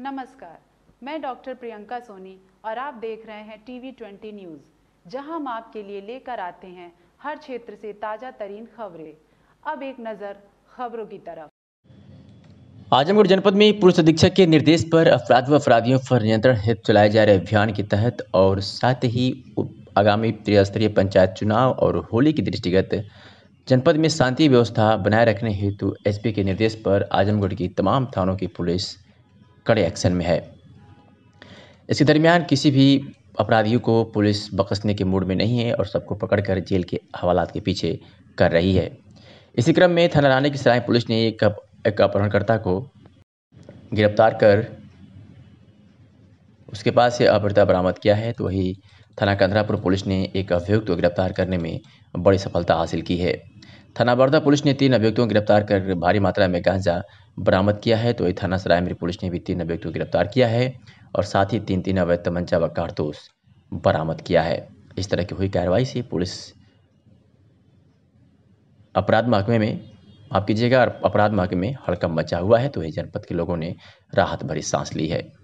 नमस्कार मैं डॉक्टर प्रियंका सोनी और आप देख रहे हैं टीवी 20 न्यूज़ जहां हम आपके लिए लेकर आते हैं हर क्षेत्र से ताज़ा तरीन खबरें अब एक नज़र खबरों की तरफ आजमगढ़ जनपद में पुलिस अधीक्षक के निर्देश पर अपराध व अपराधियों पर नियंत्रण हेतु चलाए जा रहे अभियान के तहत और साथ ही आगामी त्रिस्तरीय पंचायत चुनाव और होली के दृष्टिगत जनपद में शांति व्यवस्था बनाए रखने हेतु एसपी के निर्देश पर आजमगढ़ की तमाम थानों की पुलिस कड़े एक्शन में है इसी दरमियान किसी भी अपराधियों को पुलिस बकसने के मूड में नहीं है और सबको पकड़कर जेल के हवालात के पीछे कर रही है इसी क्रम में थाना रानी की सराय पुलिस ने एक, एक अपहरणकर्ता को गिरफ्तार कर उसके पास से अपहृता बरामद किया है तो वही थाना कंदरापुर पुलिस ने एक अभियुक्त को गिरफ्तार करने में बड़ी सफलता हासिल की है थाना पुलिस ने तीन अभियुक्तों को गिरफ्तार कर भारी मात्रा में गांजा बरामद किया है तो वही थाना सरायमेर पुलिस ने भी तीन अभियुक्तों को गिरफ्तार किया है और साथ ही तीन तीन अवैध तमंचा व कारतूस बरामद किया है इस तरह की हुई कार्रवाई से पुलिस अपराध महकमे में माफ कीजिएगा अपराध महकमे में हड़कम मचा हुआ है तो वही जनपद के लोगों ने राहत भरी सांस ली है